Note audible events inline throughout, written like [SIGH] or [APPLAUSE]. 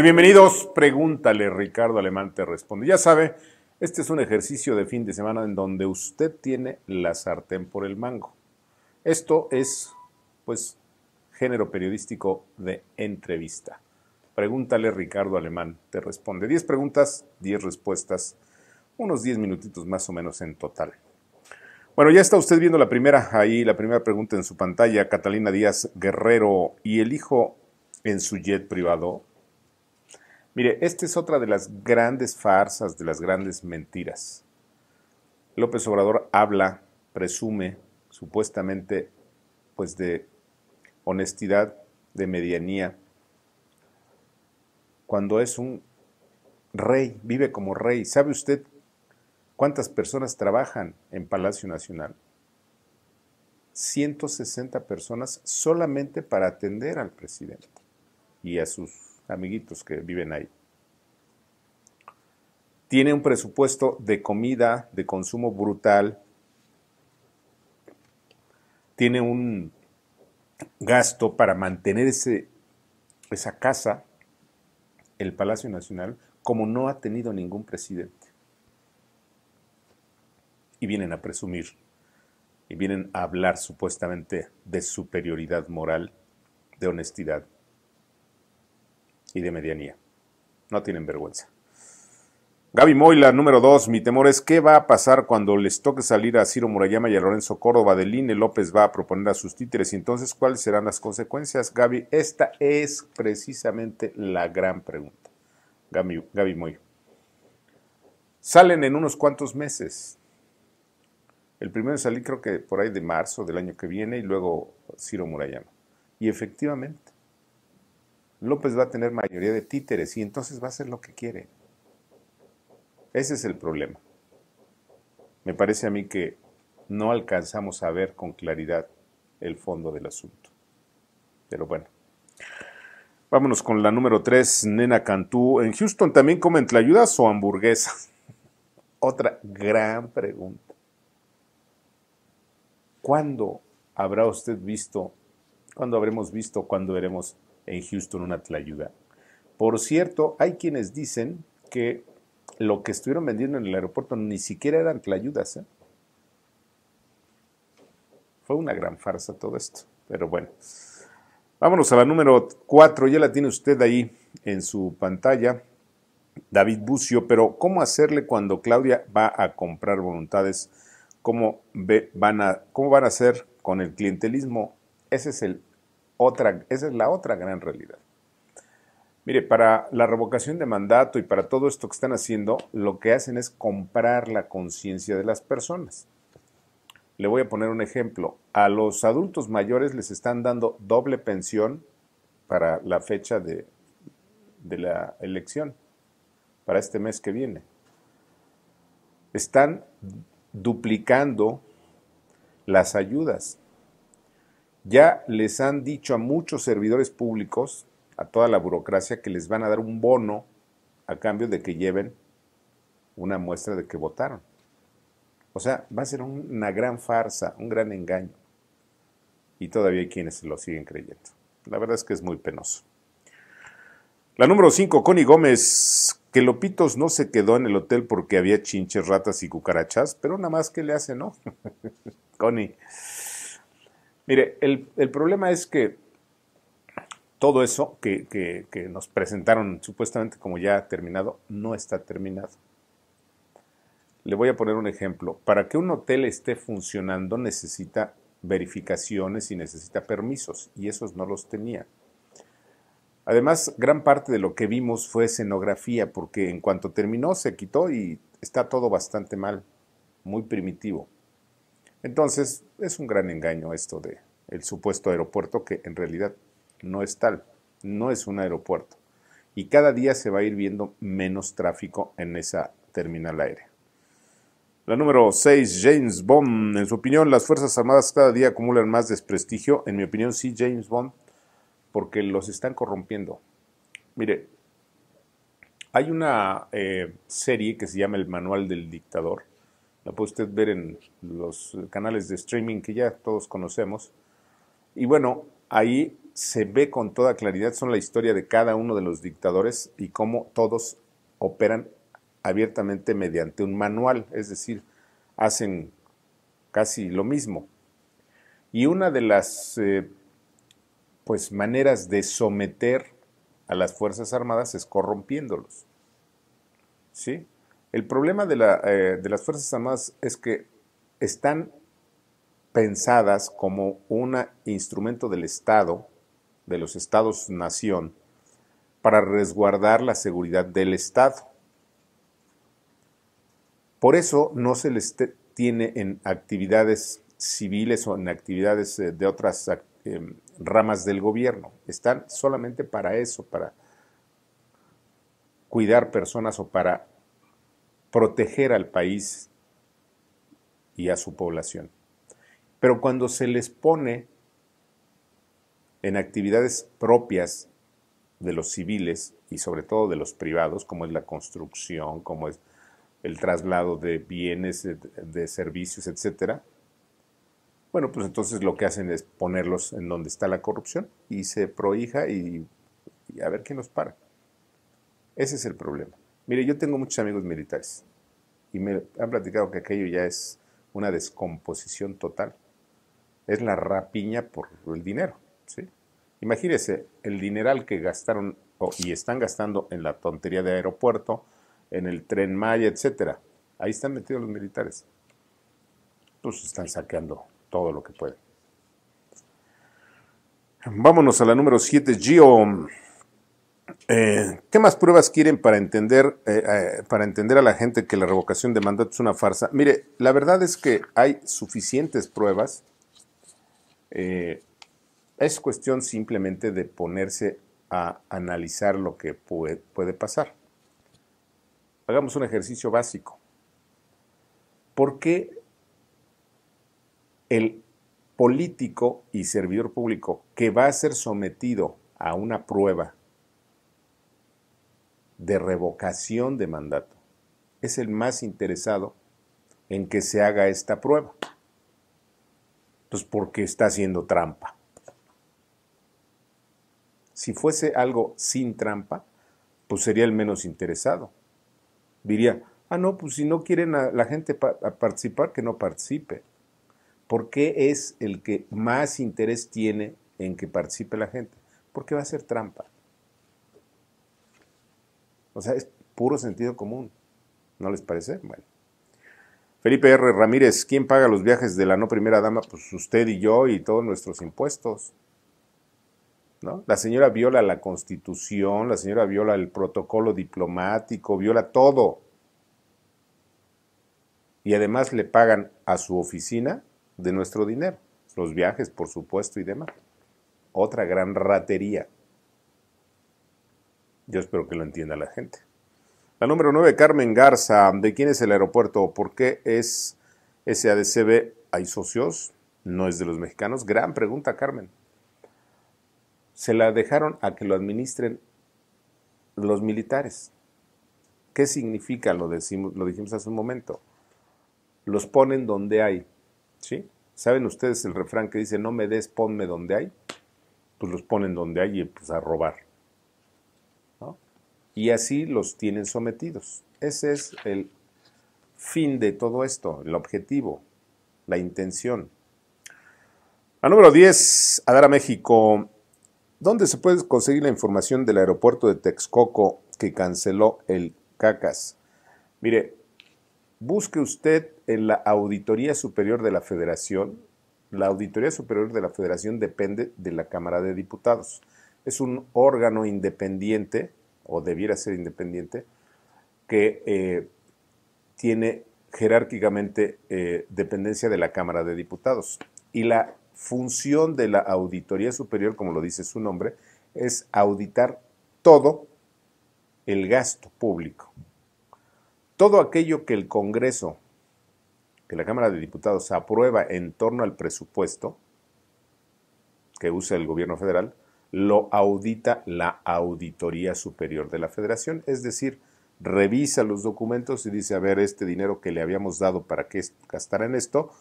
Bienvenidos. Pregúntale, Ricardo Alemán te responde. Ya sabe, este es un ejercicio de fin de semana en donde usted tiene la sartén por el mango. Esto es, pues, género periodístico de entrevista. Pregúntale, Ricardo Alemán te responde. 10 preguntas, 10 respuestas, unos 10 minutitos más o menos en total. Bueno, ya está usted viendo la primera, ahí la primera pregunta en su pantalla, Catalina Díaz Guerrero, ¿y el hijo en su jet privado? Mire, esta es otra de las grandes farsas, de las grandes mentiras. López Obrador habla, presume, supuestamente, pues de honestidad, de medianía, cuando es un rey, vive como rey. ¿Sabe usted cuántas personas trabajan en Palacio Nacional? 160 personas solamente para atender al presidente y a sus amiguitos que viven ahí. Tiene un presupuesto de comida, de consumo brutal. Tiene un gasto para mantener esa casa, el Palacio Nacional, como no ha tenido ningún presidente. Y vienen a presumir, y vienen a hablar supuestamente de superioridad moral, de honestidad y de medianía. No tienen vergüenza. Gaby Moila, número dos. Mi temor es qué va a pasar cuando les toque salir a Ciro Murayama y a Lorenzo Córdoba. Deline López va a proponer a sus títeres. Entonces, ¿cuáles serán las consecuencias, Gaby? Esta es precisamente la gran pregunta. Gaby, Gaby Salen en unos cuantos meses. El primero salir creo que por ahí de marzo del año que viene y luego Ciro Murayama. Y efectivamente, López va a tener mayoría de títeres y entonces va a hacer lo que quiere. Ese es el problema. Me parece a mí que no alcanzamos a ver con claridad el fondo del asunto. Pero bueno. Vámonos con la número 3, Nena Cantú. En Houston también comen tlayudas o hamburguesas. [LAUGHS] Otra gran pregunta. ¿Cuándo habrá usted visto, cuándo habremos visto, cuándo veremos en Houston una tlayuda. Por cierto, hay quienes dicen que lo que estuvieron vendiendo en el aeropuerto ni siquiera eran tlayudas. ¿eh? Fue una gran farsa todo esto, pero bueno. Vámonos a la número 4, ya la tiene usted ahí en su pantalla, David Bucio, pero ¿cómo hacerle cuando Claudia va a comprar voluntades? ¿Cómo, van, a, cómo van a hacer con el clientelismo? Ese es el otra, esa es la otra gran realidad. Mire, para la revocación de mandato y para todo esto que están haciendo, lo que hacen es comprar la conciencia de las personas. Le voy a poner un ejemplo. A los adultos mayores les están dando doble pensión para la fecha de, de la elección, para este mes que viene. Están duplicando las ayudas. Ya les han dicho a muchos servidores públicos, a toda la burocracia, que les van a dar un bono a cambio de que lleven una muestra de que votaron. O sea, va a ser una gran farsa, un gran engaño. Y todavía hay quienes lo siguen creyendo. La verdad es que es muy penoso. La número 5, Connie Gómez, que Lopitos no se quedó en el hotel porque había chinches, ratas y cucarachas, pero nada más que le hace, ¿no? [LAUGHS] Connie, Mire, el, problema es que todo eso que, que, nos presentaron supuestamente como ya terminado, no está terminado. Le voy a poner un ejemplo. Para que un hotel esté funcionando necesita verificaciones y necesita permisos, y esos no los tenía. Además, gran parte de lo que vimos fue escenografía, porque en cuanto terminó se quitó y está todo bastante mal, muy primitivo. Entonces, es un gran engaño esto de el supuesto aeropuerto que en realidad no es tal, no es un aeropuerto. Y cada día se va a ir viendo menos tráfico en esa terminal aérea. La número 6, James Bond. En su opinión, las Fuerzas Armadas cada día acumulan más desprestigio. En mi opinión, sí, James Bond, porque los están corrompiendo. Mire, hay una eh, serie que se llama El Manual del Dictador, la puede usted ver en los canales de streaming que ya todos conocemos. Y bueno, ahí se ve con toda claridad, son la historia de cada uno de los dictadores y cómo todos operan abiertamente mediante un manual, es decir, hacen casi lo mismo. Y una de las eh, pues maneras de someter a las Fuerzas Armadas es corrompiéndolos. ¿Sí? El problema eh, de, las Fuerzas Armadas es que están pensadas como un instrumento del Estado, de los Estados-nación, para resguardar la seguridad del Estado. Por eso no se les tiene en actividades civiles o en actividades eh, de otras eh, ramas del gobierno. Están solamente para eso, para cuidar personas o para proteger al país y a su población. Pero cuando se les pone en actividades propias de los civiles y sobre todo de los privados, como es la construcción, como es el traslado de bienes, de servicios, etcétera, bueno, pues entonces lo que hacen es ponerlos en donde está la corrupción y se prohija y, a ver quién nos para. Ese es el problema. Mire, yo tengo muchos amigos militares y me han platicado que aquello ya es una descomposición total. Es la rapiña por el dinero. ¿sí? Imagínese el dineral que gastaron y están gastando en la tontería de aeropuerto, en el tren Maya, etcétera. Ahí están metidos los militares. Pues están saqueando todo lo que pueden. Vámonos a la número 7, Gio. Eh, ¿Qué más pruebas quieren para entender, eh, eh, para entender a la gente que la revocación de mandato es una farsa? Mire, la verdad es que hay suficientes pruebas. es cuestión simplemente de ponerse a analizar lo que puede, puede pasar. Hagamos un ejercicio básico. ¿Por qué el político y servidor público que va a ser sometido a una prueba de revocación de mandato es el más interesado en que se haga esta prueba. Pues porque está haciendo trampa. Si fuese algo sin trampa, pues sería el menos interesado. Diría, ah, no, pues si no quieren a la gente participar, que no participe. Porque es el que más interés tiene en que participe la gente? Porque va a ser trampa. O sea, es puro sentido común. ¿No les parece? Bueno. Felipe R. Ramírez, ¿quién paga los viajes de la no primera dama? Pues usted y yo y todos nuestros impuestos. ¿No? La señora viola la constitución, la señora viola el protocolo diplomático, viola todo. Y además le pagan a su oficina de nuestro dinero, los viajes, por supuesto, y demás. Otra gran ratería. Yo espero que lo entienda la gente. La número 9, Carmen Garza. ¿De quién es el aeropuerto? ¿Por qué es SADCB? ¿Hay socios? ¿No es de los mexicanos? Gran pregunta, Carmen. Se la dejaron a que lo administren los militares. ¿Qué significa? Lo, lo dijimos hace un momento. Los ponen donde hay. ¿Sí? ¿Saben ustedes el refrán que dice no me des, ponme donde hay? Pues los ponen donde hay y pues a robar y así los tienen sometidos. Ese es el fin de todo esto, el objetivo, la intención. A número 10, A dar a México. ¿Dónde se puede conseguir la información del aeropuerto de Texcoco que canceló el CACAS? Mire, busque usted en la Auditoría Superior de la Federación. La Auditoría Superior de la Federación depende de la Cámara de Diputados. Es un órgano independiente o debiera ser independiente, que eh, tiene jerárquicamente eh, dependencia de la Cámara de Diputados. Y la función de la Auditoría Superior, como lo dice su nombre, es auditar todo el gasto público. Todo aquello que el Congreso, que la Cámara de Diputados aprueba en torno al presupuesto que usa el gobierno federal, lo audita la Auditoría Superior de la Federación, es decir, revisa los documentos y dice, a ver, este dinero que le habíamos dado para que gastara en esto,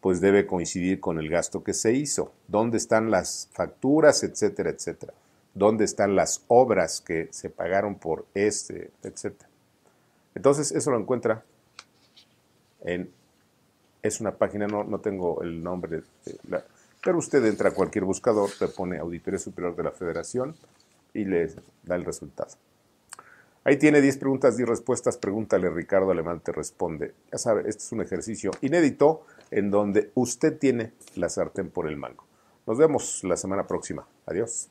pues debe coincidir con el gasto que se hizo. ¿Dónde están las facturas, etcétera, etcétera? ¿Dónde están las obras que se pagaron por este, etcétera? Entonces, eso lo encuentra en... Es una página, no, no tengo el nombre. la, pero usted entra a cualquier buscador, le pone Auditoría Superior de la Federación y le da el resultado. Ahí tiene 10 preguntas, 10 respuestas. Pregúntale, Ricardo Alemán te responde. Ya sabe, este es un ejercicio inédito en donde usted tiene la sartén por el mango. Nos vemos la semana próxima. Adiós.